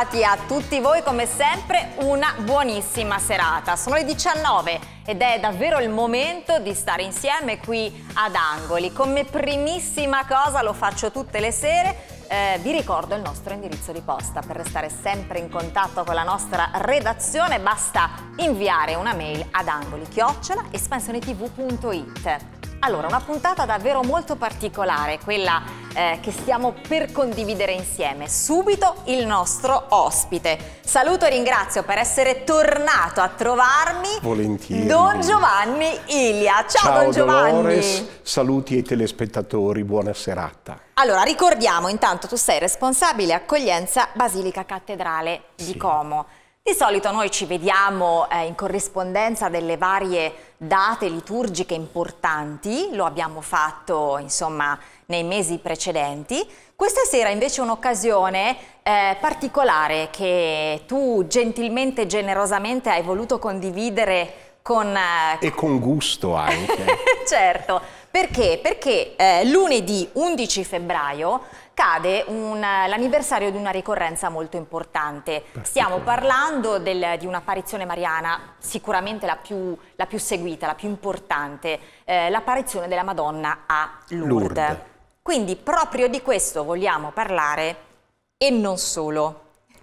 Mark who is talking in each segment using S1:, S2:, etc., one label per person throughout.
S1: augurati a tutti voi come sempre una buonissima serata. Sono le 19 ed è davvero il momento di stare insieme qui ad Angoli. Come primissima cosa lo faccio tutte le sere, eh, vi ricordo il nostro indirizzo di posta. Per restare sempre in contatto con la nostra redazione basta inviare una mail ad angoli espansionetv.it. Allora, una puntata davvero molto particolare, quella eh, che stiamo per condividere insieme. Subito il nostro ospite. Saluto e ringrazio per essere tornato a trovarmi.
S2: Volentieri. Don
S1: Giovanni Ilia. Ciao, Ciao Don Giovanni. Dolores,
S2: saluti ai telespettatori, buona serata.
S1: Allora, ricordiamo intanto tu sei responsabile accoglienza Basilica Cattedrale di sì. Como. Di solito noi ci vediamo eh, in corrispondenza delle varie date liturgiche importanti, lo abbiamo fatto insomma nei mesi precedenti. Questa sera invece è un'occasione eh, particolare che tu gentilmente e generosamente hai voluto condividere con, eh,
S2: e con gusto anche.
S1: certo, perché? Perché eh, lunedì 11 febbraio cade l'anniversario di una ricorrenza molto importante. Stiamo parlando del, di un'apparizione mariana sicuramente la più, la più, seguita, la più importante, eh, l'apparizione della Madonna a Lourdes. Lourdes. Quindi proprio di questo vogliamo parlare e non solo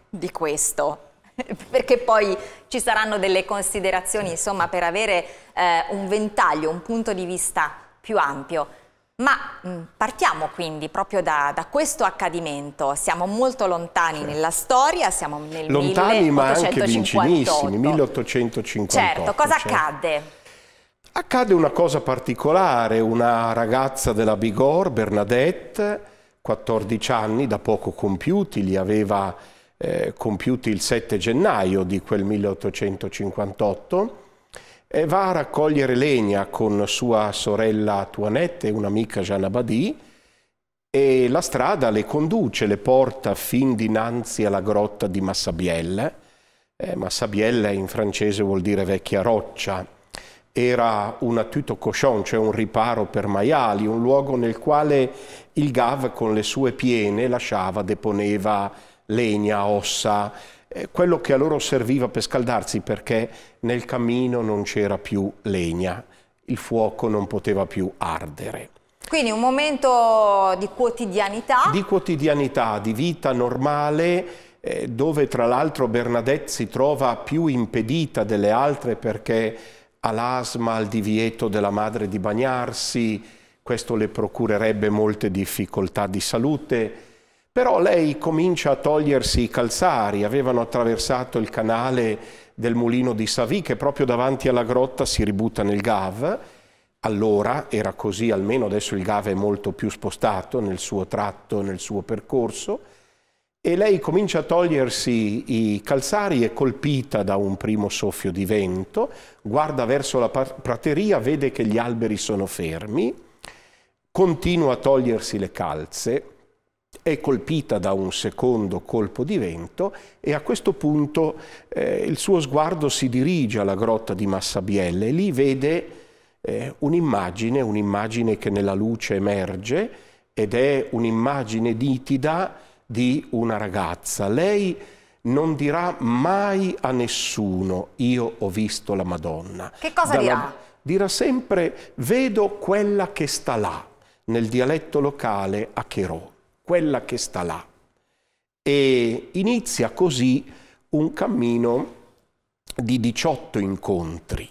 S1: di questo perché poi ci saranno delle considerazioni insomma, per avere eh, un ventaglio, un punto di vista più ampio. Ma mm, partiamo quindi proprio da, da, questo accadimento, siamo molto lontani certo. nella storia, siamo nel lontani, 1858. ma anche vicinissimi,
S2: 1858. Certo, cosa certo. accadde? Accade una cosa particolare, una ragazza della Bigor, Bernadette, 14 anni, da poco compiuti, li aveva eh, compiuti il 7 gennaio di quel 1858, e va a raccogliere legna con sua sorella Antoinette e un'amica Jeanne Abadie e la strada le conduce, le porta fin dinanzi alla grotta di Massabielle. Eh, Massabielle in francese vuol dire vecchia roccia. Era un tuto cochon, cioè un riparo per maiali, un luogo nel quale il Gav con le sue piene lasciava, deponeva legna, ossa, eh, quello che a loro serviva per scaldarsi perché nel camino non c'era più legna, il fuoco non poteva più ardere.
S1: Quindi un momento di quotidianità.
S2: Di quotidianità, di vita normale, eh, dove tra l'altro Bernadette si trova più impedita delle altre perché ha l'asma, il divieto della madre di bagnarsi, questo le procurerebbe molte difficoltà di salute, però lei comincia a togliersi i calzari, avevano attraversato il canale del mulino di Savì che proprio davanti alla grotta si ributta nel Gav, allora era così, almeno adesso il Gav è molto più spostato nel suo tratto, nel suo percorso, e lei comincia a togliersi i calzari, è colpita da un primo soffio di vento, guarda verso la prateria, vede che gli alberi sono fermi, continua a togliersi le calze, è colpita da un secondo colpo di vento e a questo punto eh, il suo sguardo si dirige alla grotta di Massabielle e lì vede eh, un'immagine, un'immagine che nella luce emerge ed è un'immagine nitida di una ragazza. Lei non dirà mai a nessuno io ho visto la Madonna. Che cosa Dalla, dirà? Dirà sempre vedo quella che sta là, nel dialetto locale a Chirò quella che sta là. E inizia così un cammino di 18 incontri,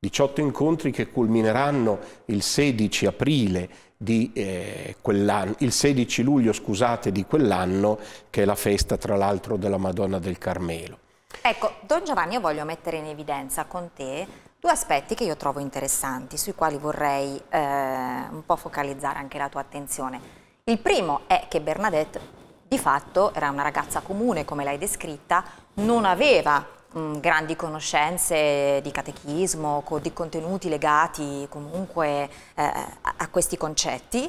S2: 18 incontri che culmineranno il 16 aprile di eh, quell'anno, il 16 luglio, scusate, di quell'anno, che è la festa tra l'altro della Madonna del Carmelo.
S1: Ecco, Don Giovanni, io voglio mettere in evidenza con te due aspetti che io trovo interessanti, sui quali vorrei eh, un po' focalizzare anche la tua attenzione. Il primo è che Bernadette di fatto era una ragazza comune, come l'hai descritta, non aveva mh, mm, grandi conoscenze di catechismo, co di contenuti legati comunque eh, a, questi concetti,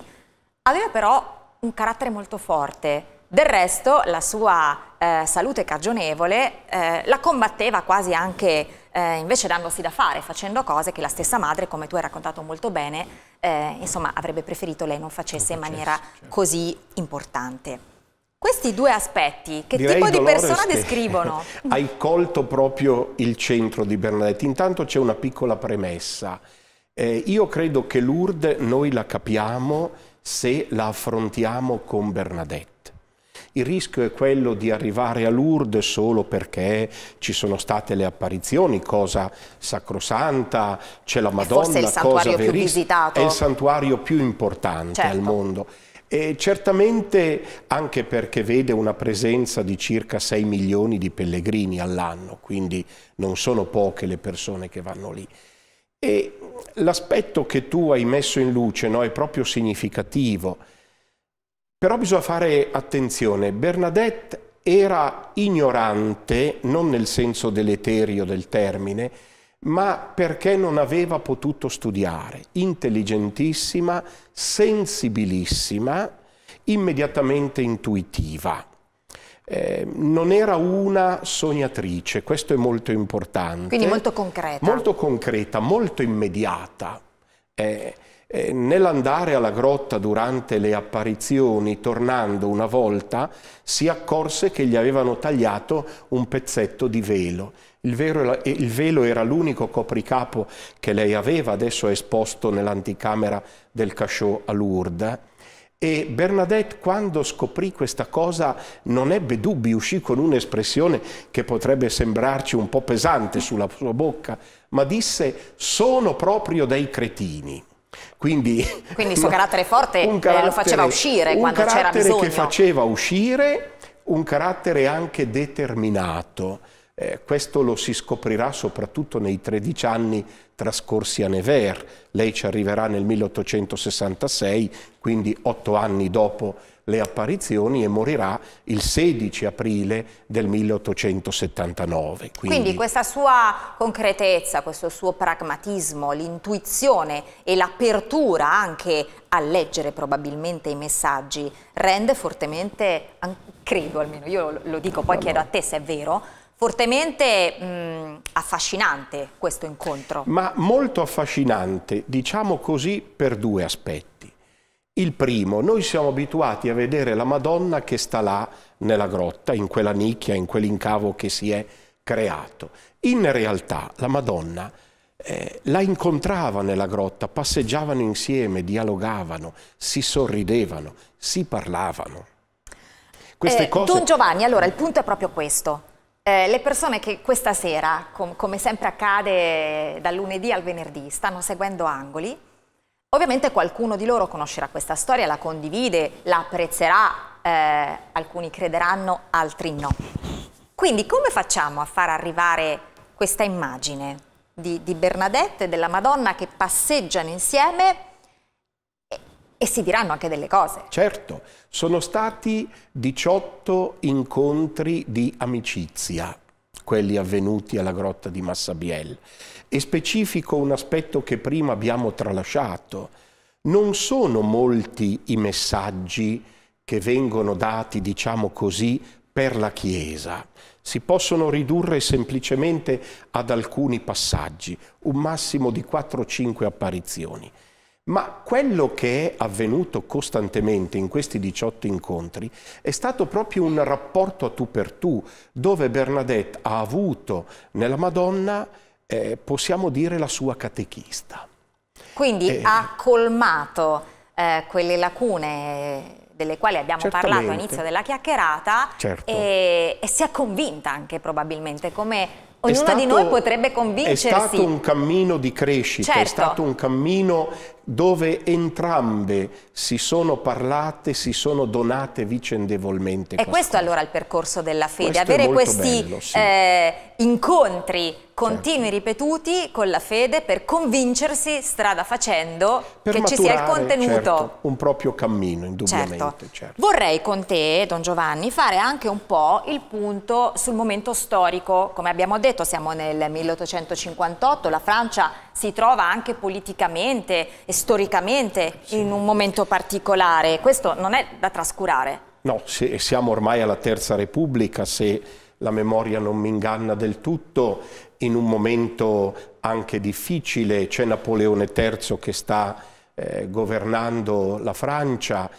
S1: aveva però un carattere molto forte. Del resto la sua eh, salute cagionevole eh, la combatteva quasi anche eh, invece dandosi da fare, facendo cose che la stessa madre, come tu hai raccontato molto bene, eh, insomma, avrebbe preferito lei non facesse in maniera certo. così importante. Questi due aspetti, che Direi tipo di persona descrivono?
S2: Hai colto proprio il centro di Bernadette. Intanto c'è una piccola premessa. Eh, io credo che Lourdes noi la capiamo se la affrontiamo con Bernadette. Il rischio è quello di arrivare a Lourdes solo perché ci sono state le apparizioni, cosa sacrosanta, c'è la Madonna, cosa santuario più
S1: visitato. È il
S2: santuario più importante certo. al mondo. E certamente anche perché vede una presenza di circa 6 milioni di pellegrini all'anno, quindi non sono poche le persone che vanno lì. E l'aspetto che tu hai messo in luce no, è proprio significativo però bisogna fare attenzione, Bernadette era ignorante, non nel senso deleterio del termine, ma perché non aveva potuto studiare, intelligentissima, sensibilissima, immediatamente intuitiva. Eh, non era una sognatrice, questo è molto importante. Quindi molto
S1: concreta. Molto
S2: concreta, molto immediata. Eh, eh, nell'andare alla grotta durante le apparizioni, tornando una volta, si accorse che gli avevano tagliato un pezzetto di velo. Il, vero, il velo era l'unico copricapo che lei aveva, adesso è esposto nell'anticamera del Cachot a Lourdes. E Bernadette, quando scoprì questa cosa, non ebbe dubbi, uscì con un'espressione che potrebbe sembrarci un po' pesante sulla sua bocca, ma disse: Sono proprio dei cretini. Quindi,
S1: Quindi il suo carattere forte carattere, eh, lo faceva uscire quando c'era bisogno. Un carattere che
S2: faceva uscire, un carattere anche determinato. Eh, questo lo si scoprirà soprattutto nei 13 anni trascorsi a Nevers. Lei ci arriverà nel 1866, quindi otto anni dopo le apparizioni e morirà il 16 aprile del 1879. Quindi, Quindi
S1: questa sua concretezza, questo suo pragmatismo, l'intuizione e l'apertura anche a leggere probabilmente i messaggi rende fortemente, credo almeno, io lo dico, poi no, chiedo no. a te se è vero, fortemente mh, affascinante questo incontro.
S2: Ma molto affascinante, diciamo così, per due aspetti. Il primo, noi siamo abituati a vedere la Madonna che sta là nella grotta, in quella nicchia, in quell'incavo che si è creato. In realtà la Madonna eh, la incontrava nella grotta, passeggiavano insieme, dialogavano, si sorridevano, si parlavano. Queste eh, cose... Don
S1: Giovanni, allora il punto è proprio questo. Eh, le persone che questa sera, com come sempre accade dal lunedì al venerdì, stanno seguendo Angoli, Ovviamente qualcuno di loro conoscerà questa storia, la condivide, la apprezzerà, eh, alcuni crederanno, altri no. Quindi come facciamo a far arrivare questa immagine di, di Bernadette e della Madonna che passeggiano insieme? e si diranno anche delle cose.
S2: Certo, sono stati 18 incontri di amicizia quelli avvenuti alla grotta di Massabiel. E specifico un aspetto che prima abbiamo tralasciato. Non sono molti i messaggi che vengono dati, diciamo così, per la Chiesa. Si possono ridurre semplicemente ad alcuni passaggi, un massimo di 4-5 apparizioni. Ma quello che è avvenuto costantemente in questi 18 incontri è stato proprio un rapporto a tu per tu, dove Bernadette ha avuto nella Madonna, eh, possiamo dire, la sua catechista.
S1: Quindi eh, ha colmato eh, quelle lacune delle quali abbiamo parlato all'inizio della chiacchierata certo. e, e si è convinta anche probabilmente come Ognuno stato, di noi potrebbe convincersi. È stato un
S2: cammino di crescita, certo. è stato un cammino dove entrambe si sono parlate, si sono donate vicendevolmente. E qualcosa. questo
S1: è allora il percorso della fede, questo avere questi bello, sì. eh, incontri continui, certo. ripetuti con la fede per convincersi strada facendo
S2: per che maturare, ci sia il contenuto. Certo, un proprio cammino, indubbiamente. Certo. certo.
S1: Vorrei con te, Don Giovanni, fare anche un po' il punto sul momento storico. Come abbiamo detto, siamo nel 1858, la Francia si trova anche politicamente e storicamente sì. in un momento particolare. Questo non è da trascurare.
S2: No, se, siamo ormai alla Terza Repubblica, se la memoria non mi inganna del tutto, in un momento anche difficile, c'è Napoleone III che sta eh, governando la Francia,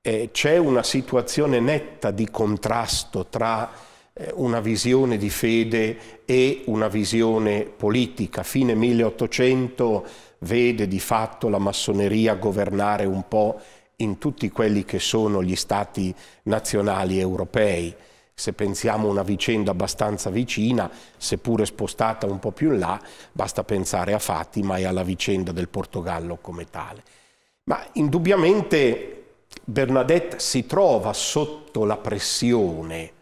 S2: eh, c'è una situazione netta di contrasto tra eh, una visione di fede e una visione politica. Fine 1800 vede di fatto la massoneria governare un po' in tutti quelli che sono gli stati nazionali europei. Se pensiamo a una vicenda abbastanza vicina, seppure spostata un po' più in là, basta pensare a Fatima e alla vicenda del Portogallo come tale. Ma indubbiamente Bernadette si trova sotto la pressione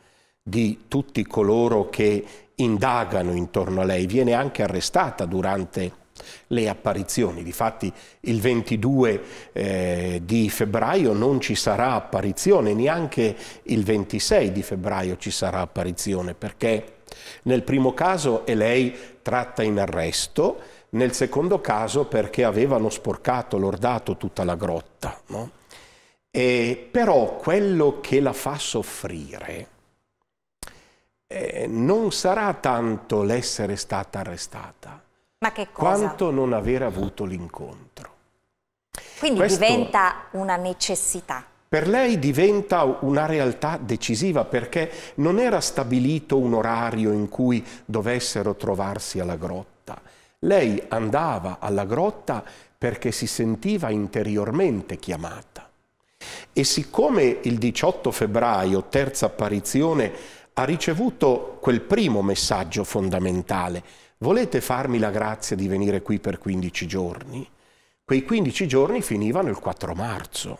S2: di tutti coloro che indagano intorno a lei, viene anche arrestata durante le apparizioni. Difatti il 22 eh, di febbraio non ci sarà apparizione, neanche il 26 di febbraio ci sarà apparizione, perché nel primo caso è lei tratta in arresto, nel secondo caso perché avevano sporcato, lordato tutta la grotta. No? E, però quello che la fa soffrire eh, non sarà tanto l'essere stata arrestata,
S1: Ma che cosa? quanto
S2: non aver avuto l'incontro.
S1: Quindi Questo diventa una necessità.
S2: Per lei diventa una realtà decisiva perché non era stabilito un orario in cui dovessero trovarsi alla grotta. Lei andava alla grotta perché si sentiva interiormente chiamata. E siccome il 18 febbraio, terza apparizione, ha ricevuto quel primo messaggio fondamentale. Volete farmi la grazia di venire qui per 15 giorni? Quei 15 giorni finivano il 4 marzo.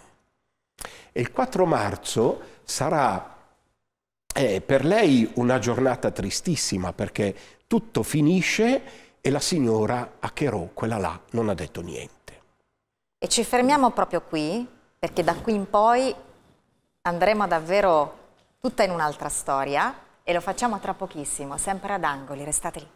S2: E il 4 marzo sarà eh, per lei una giornata tristissima perché tutto finisce e la signora Acherò, quella là, non ha detto niente.
S1: E ci fermiamo proprio qui perché da qui in poi andremo davvero tutta in un'altra storia e lo facciamo tra pochissimo, sempre ad angoli, restate lì.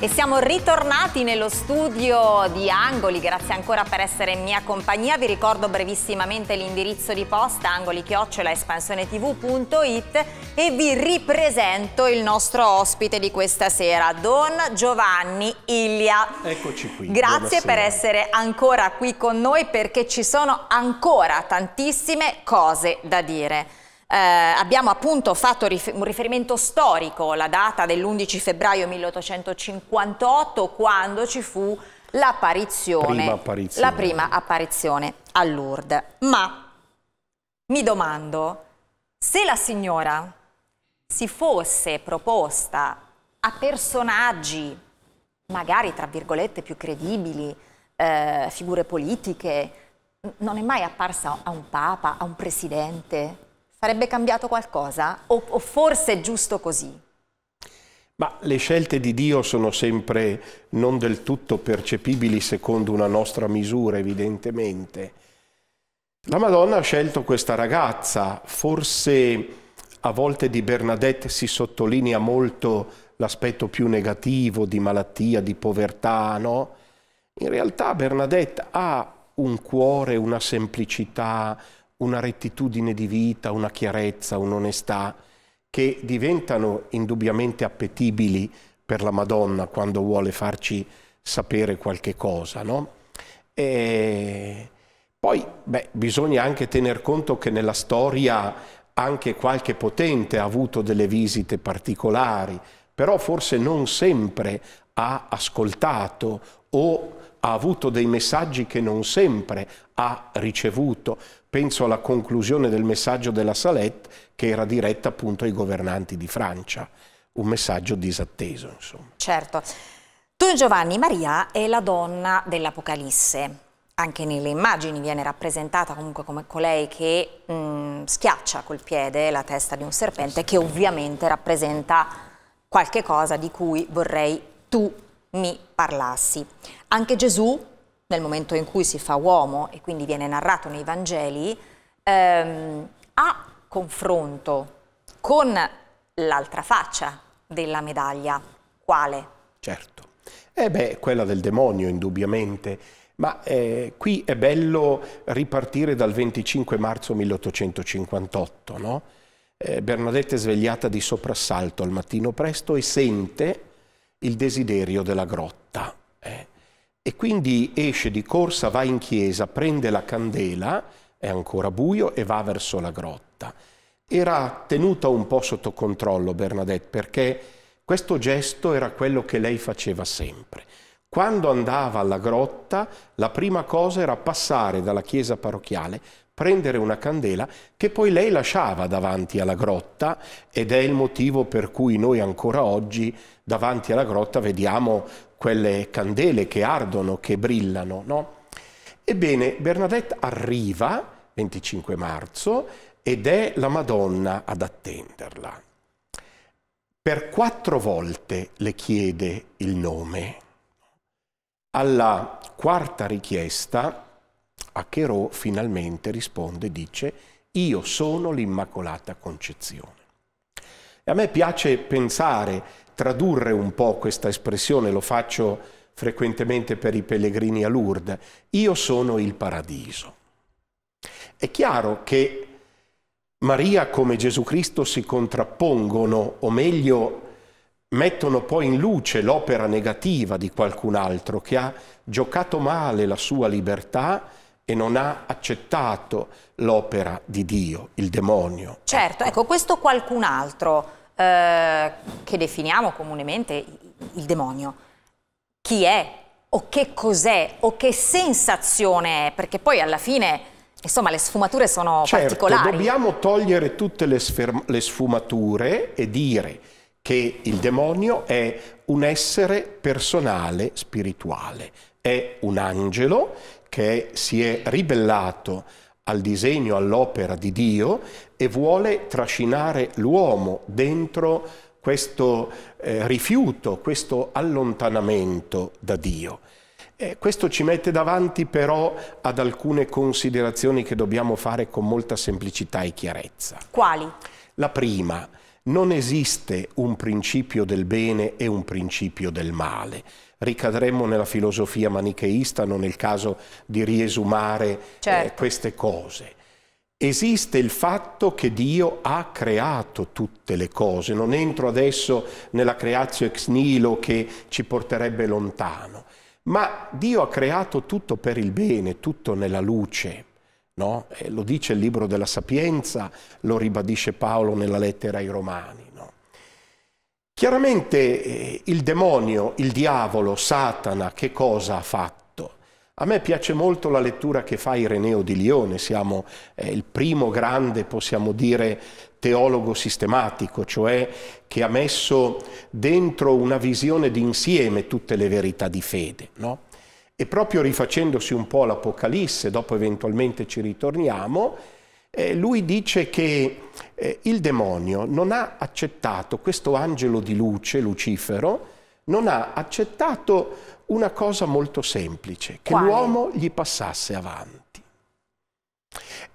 S1: E siamo ritornati nello studio di Angoli, grazie ancora per essere in mia compagnia. Vi ricordo brevissimamente l'indirizzo di posta angolichiocciolaespansionetv.it e vi ripresento il nostro ospite di questa sera, Don Giovanni Iglia.
S2: Eccoci qui. Grazie per essere
S1: ancora qui con noi perché ci sono ancora tantissime cose da dire. Eh, abbiamo appunto fatto rifer un riferimento storico, la data dell'11 febbraio 1858, quando ci fu l'apparizione, la prima apparizione a Lourdes. Ma mi domando, se la signora si fosse proposta a personaggi magari tra virgolette più credibili, eh, figure politiche, non è mai apparsa a un papa, a un presidente? Sarebbe cambiato qualcosa? O, o forse è giusto così?
S2: Ma le scelte di Dio sono sempre non del tutto percepibili secondo una nostra misura, evidentemente. La Madonna ha scelto questa ragazza, forse a volte di Bernadette si sottolinea molto l'aspetto più negativo di malattia, di povertà, no? In realtà Bernadette ha un cuore, una semplicità, una rettitudine di vita, una chiarezza, un'onestà che diventano indubbiamente appetibili per la Madonna quando vuole farci sapere qualche cosa. No? E poi beh, bisogna anche tener conto che nella storia anche qualche potente ha avuto delle visite particolari, però forse non sempre ha ascoltato o ha avuto dei messaggi che non sempre ha ricevuto. Penso alla conclusione del messaggio della Salette che era diretta appunto ai governanti di Francia, un messaggio disatteso insomma.
S1: Certo. Don Giovanni Maria è la donna dell'Apocalisse, anche nelle immagini viene rappresentata comunque come colei che mh, mm, schiaccia col piede la testa di un serpente che ovviamente rappresenta qualche cosa di cui vorrei tu mi parlassi. Anche Gesù nel momento in cui si fa uomo e quindi viene narrato nei Vangeli, ehm, a confronto con l'altra faccia della medaglia. Quale?
S2: Certo. Eh beh, quella del demonio, indubbiamente. Ma eh, qui è bello ripartire dal 25 marzo 1858, no? Eh, Bernadette è svegliata di soprassalto al mattino presto e sente il desiderio della grotta. Eh. E quindi esce di corsa, va in chiesa, prende la candela, è ancora buio, e va verso la grotta. Era tenuta un po' sotto controllo Bernadette perché questo gesto era quello che lei faceva sempre. Quando andava alla grotta, la prima cosa era passare dalla chiesa parrocchiale prendere una candela che poi lei lasciava davanti alla grotta ed è il motivo per cui noi ancora oggi davanti alla grotta vediamo quelle candele che ardono, che brillano. No? Ebbene, Bernadette arriva 25 marzo ed è la Madonna ad attenderla. Per quattro volte le chiede il nome. Alla quarta richiesta a Cherò finalmente risponde, dice, io sono l'Immacolata Concezione. E a me piace pensare, tradurre un po' questa espressione, lo faccio frequentemente per i pellegrini a Lourdes, io sono il paradiso. È chiaro che Maria come Gesù Cristo si contrappongono, o meglio, mettono poi in luce l'opera negativa di qualcun altro che ha giocato male la sua libertà e non ha accettato l'opera di Dio, il demonio.
S1: Certo, ecco, questo qualcun altro eh, che definiamo comunemente il demonio, chi è o che cos'è o che sensazione è, perché poi alla fine... Insomma, le sfumature sono certo, particolari. Dobbiamo
S2: togliere tutte le, le sfumature e dire che il demonio è un essere personale spirituale, è un angelo che si è ribellato al disegno, all'opera di Dio e vuole trascinare l'uomo dentro questo eh, rifiuto, questo allontanamento da Dio. Eh, questo ci mette davanti però ad alcune considerazioni che dobbiamo fare con molta semplicità e chiarezza. Quali? La prima, non esiste un principio del bene e un principio del male ricadremmo nella filosofia manicheista, non è il caso di riesumare eh, certo. eh, queste cose. Esiste il fatto che Dio ha creato tutte le cose, non entro adesso nella creatio ex nihilo che ci porterebbe lontano, ma Dio ha creato tutto per il bene, tutto nella luce. No? Eh, lo dice il libro della Sapienza, lo ribadisce Paolo nella lettera ai Romani. Chiaramente eh, il demonio, il diavolo, Satana, che cosa ha fatto? A me piace molto la lettura che fa Ireneo di Lione, siamo eh, il primo grande, possiamo dire, teologo sistematico, cioè che ha messo dentro una visione d'insieme tutte le verità di fede. No? E proprio rifacendosi un po' l'Apocalisse, dopo eventualmente ci ritorniamo, eh, lui dice che eh, il demonio non ha accettato, questo angelo di luce, Lucifero, non ha accettato una cosa molto semplice, che l'uomo gli passasse avanti.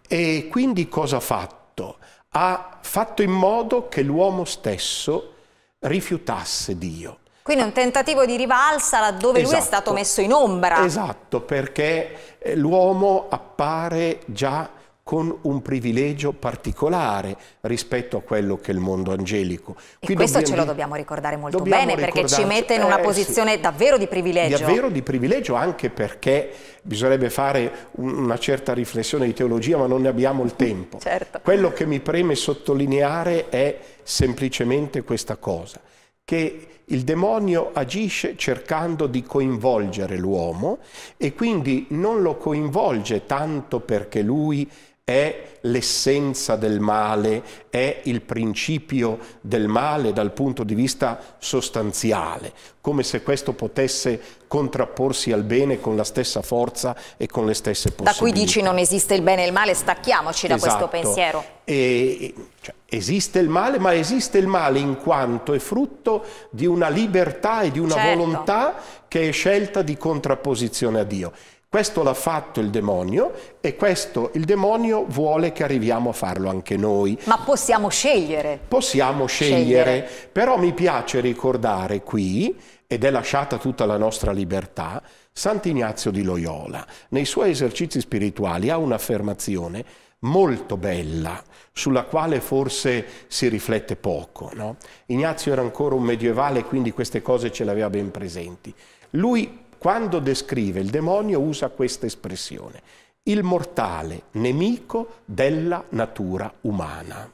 S2: E quindi cosa ha fatto? Ha fatto in modo che l'uomo stesso rifiutasse Dio.
S1: Quindi un tentativo di rivalsa laddove esatto, lui è esatto. stato messo in ombra.
S2: Esatto, perché eh, l'uomo appare già con un privilegio particolare rispetto a quello che è il mondo angelico. Qui e questo dobbiamo, ce lo dobbiamo ricordare molto dobbiamo bene perché ci mette in eh, una eh, posizione
S1: sì, davvero di privilegio. Davvero
S2: di privilegio anche perché bisognerebbe fare una certa riflessione di teologia ma non ne abbiamo il tempo. Certo. Quello che mi preme sottolineare è semplicemente questa cosa, che il demonio agisce cercando di coinvolgere l'uomo e quindi non lo coinvolge tanto perché lui è l'essenza del male, è il principio del male dal punto di vista sostanziale, come se questo potesse contrapporsi al bene con la stessa forza e con le stesse possibilità. Da cui dici
S1: non esiste il bene e il male, stacchiamoci da esatto. questo pensiero.
S2: E, cioè, esiste il male, ma esiste il male in quanto è frutto di una libertà e di una certo. volontà che è scelta di contrapposizione a Dio. Questo l'ha fatto il demonio e questo il demonio vuole che arriviamo a farlo anche noi.
S1: Ma possiamo scegliere.
S2: Possiamo scegliere, scegliere. però mi piace ricordare qui, ed è lasciata tutta la nostra libertà, Sant'Ignazio di Loyola. Nei suoi esercizi spirituali ha un'affermazione molto bella, sulla quale forse si riflette poco. No? Ignazio era ancora un medievale, quindi queste cose ce le aveva ben presenti. Lui quando descrive il demonio usa questa espressione, il mortale nemico della natura umana.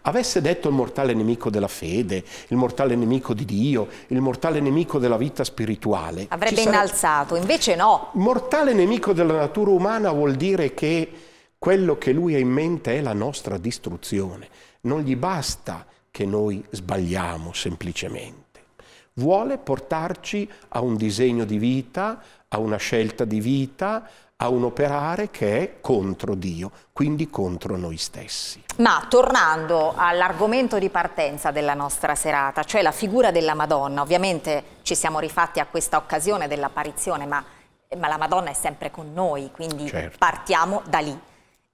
S2: Avesse detto il mortale nemico della fede, il mortale nemico di Dio, il mortale nemico della vita spirituale. Avrebbe
S1: innalzato, invece no.
S2: Mortale nemico della natura umana vuol dire che quello che lui ha in mente è la nostra distruzione. Non gli basta che noi sbagliamo semplicemente vuole portarci a un disegno di vita, a una scelta di vita, a un operare che è contro Dio, quindi contro noi stessi.
S1: Ma tornando all'argomento di partenza della nostra serata, cioè la figura della Madonna, ovviamente ci siamo rifatti a questa occasione dell'apparizione, ma, ma, la Madonna è sempre con noi, quindi certo. partiamo da lì.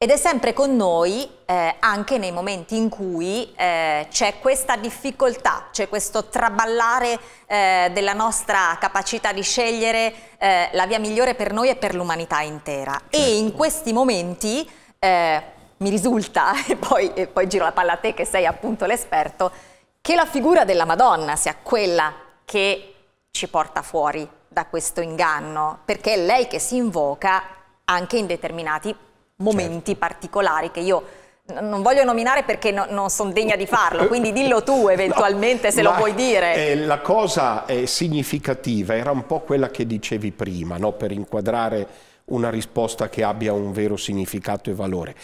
S1: Ed è sempre con noi eh, anche nei momenti in cui eh, c'è questa difficoltà, c'è questo traballare eh, della nostra capacità di scegliere eh, la via migliore per noi e per l'umanità intera. Certo. E in certo. questi momenti eh, mi risulta, e poi, e poi giro la palla a te che sei appunto l'esperto, che la figura della Madonna sia quella che ci porta fuori da questo inganno, perché è lei che si invoca anche in determinati momenti certo. particolari che io non voglio nominare perché no, non sono degna di farlo, quindi dillo tu eventualmente no, se lo vuoi dire.
S2: Eh, la cosa eh, significativa era un po' quella che dicevi prima, no? per inquadrare una risposta che abbia un vero significato e valore.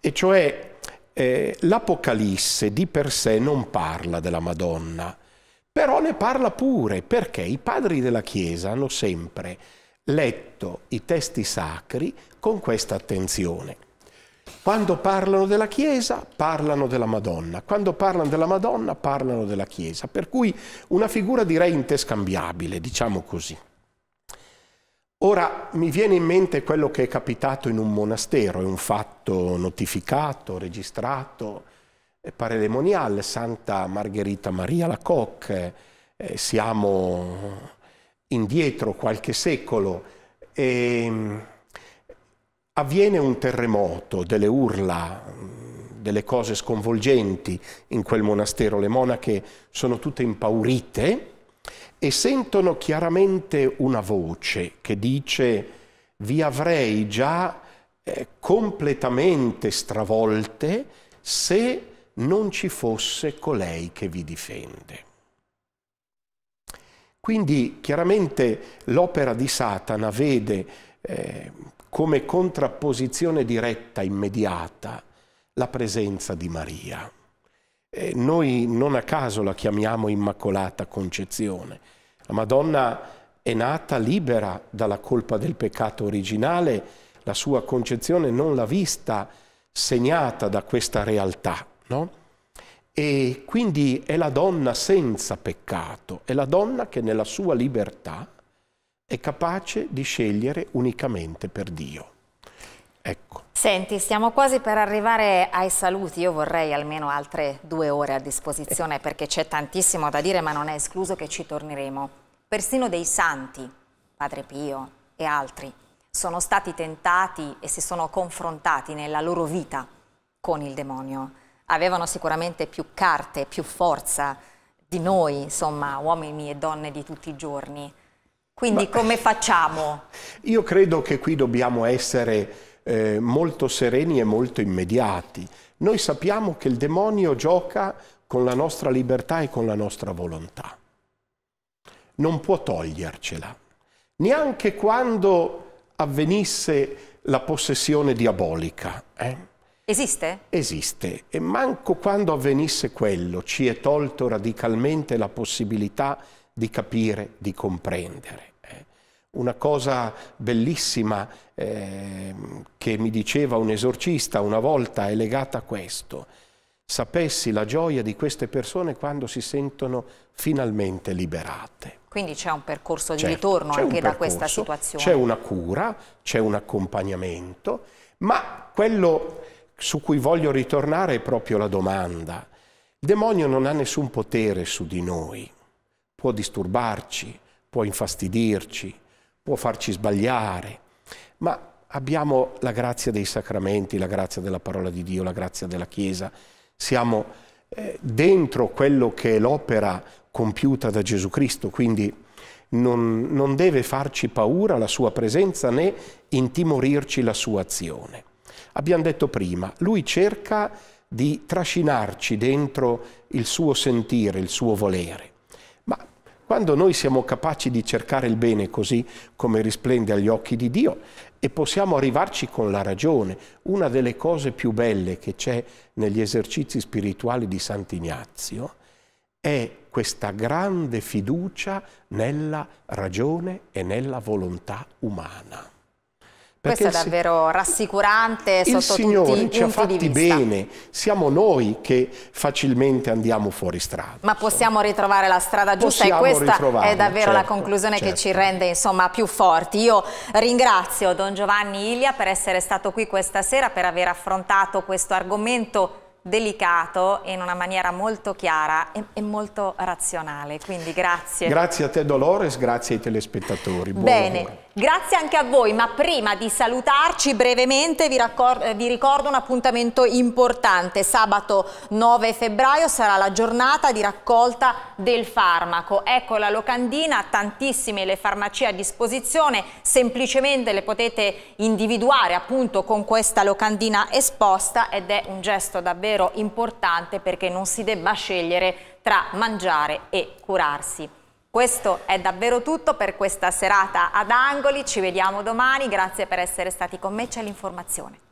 S2: E cioè eh, l'Apocalisse di per sé non parla della Madonna, però ne parla pure perché i padri della Chiesa hanno sempre letto i testi sacri con questa attenzione. Quando parlano della Chiesa, parlano della Madonna. Quando parlano della Madonna, parlano della Chiesa. Per cui una figura direi interscambiabile, diciamo così. Ora mi viene in mente quello che è capitato in un monastero, è un fatto notificato, registrato, eh, parelemoniale, Santa Margherita Maria la Coque, eh, siamo indietro qualche secolo. E, ehm, avviene un terremoto, delle urla, delle cose sconvolgenti in quel monastero, le monache sono tutte impaurite e sentono chiaramente una voce che dice vi avrei già eh, completamente stravolte se non ci fosse colei che vi difende. Quindi chiaramente l'opera di Satana vede eh, come contrapposizione diretta, immediata, la presenza di Maria. E noi non a caso la chiamiamo Immacolata Concezione. La Madonna è nata libera dalla colpa del peccato originale, la sua concezione non l'ha vista segnata da questa realtà, no? E quindi è la donna senza peccato, è la donna che nella sua libertà è capace di scegliere unicamente per Dio.
S1: Ecco. Senti, stiamo quasi per arrivare ai saluti, io vorrei almeno altre due ore a disposizione eh. perché c'è tantissimo da dire ma non è escluso che ci torneremo. Persino dei santi, Padre Pio e altri, sono stati tentati e si sono confrontati nella loro vita con il demonio. Avevano sicuramente più carte, più forza di noi, insomma, uomini e donne di tutti i giorni.
S2: Quindi Ma, come facciamo? Io credo che qui dobbiamo essere eh, molto sereni e molto immediati. Noi sappiamo che il demonio gioca con la nostra libertà e con la nostra volontà. Non può togliercela. Neanche quando avvenisse la possessione diabolica. Eh? Esiste? Esiste. E manco quando avvenisse quello ci è tolto radicalmente la possibilità di di capire, di comprendere. Eh. Una cosa bellissima eh, che mi diceva un esorcista una volta è legata a questo. Sapessi la gioia di queste persone quando si sentono finalmente liberate.
S1: Quindi c'è un percorso di certo, ritorno anche percorso, da questa situazione. C'è una
S2: cura, c'è un accompagnamento, ma quello su cui voglio ritornare è proprio la domanda. Il demonio non ha nessun potere su di noi, può disturbarci, può infastidirci, può farci sbagliare, ma abbiamo la grazia dei sacramenti, la grazia della parola di Dio, la grazia della Chiesa, siamo eh, dentro quello che è l'opera compiuta da Gesù Cristo, quindi non, non deve farci paura la sua presenza né intimorirci la sua azione. Abbiamo detto prima, lui cerca di trascinarci dentro il suo sentire, il suo volere. Quando noi siamo capaci di cercare il bene così come risplende agli occhi di Dio e possiamo arrivarci con la ragione, una delle cose più belle che c'è negli esercizi spirituali di Sant'Ignazio è questa grande fiducia nella ragione e nella volontà umana. Perché Questo è
S1: davvero rassicurante il sotto Signore tutti i ci ha fatti bene,
S2: siamo noi che facilmente andiamo fuori strada.
S1: Ma possiamo ritrovare la strada giusta possiamo e questa è davvero certo, la conclusione certo. che ci certo. rende insomma, più forti. Io ringrazio Don Giovanni Ilia per essere stato qui questa sera, per aver affrontato questo argomento delicato in una maniera molto chiara e, e, molto razionale. Quindi grazie. Grazie a te
S2: Dolores, grazie ai telespettatori. Buon Bene. Lavoro.
S1: Grazie anche a voi, ma prima di salutarci brevemente vi, eh, vi, ricordo un appuntamento importante. Sabato 9 febbraio sarà la giornata di raccolta del farmaco. Ecco la locandina, tantissime le farmacie a disposizione, semplicemente le potete individuare appunto con questa locandina esposta ed è un gesto davvero importante perché non si debba scegliere tra mangiare e curarsi questo è davvero tutto per questa serata ad Angoli, ci vediamo domani, grazie per essere stati con me, c'è l'informazione.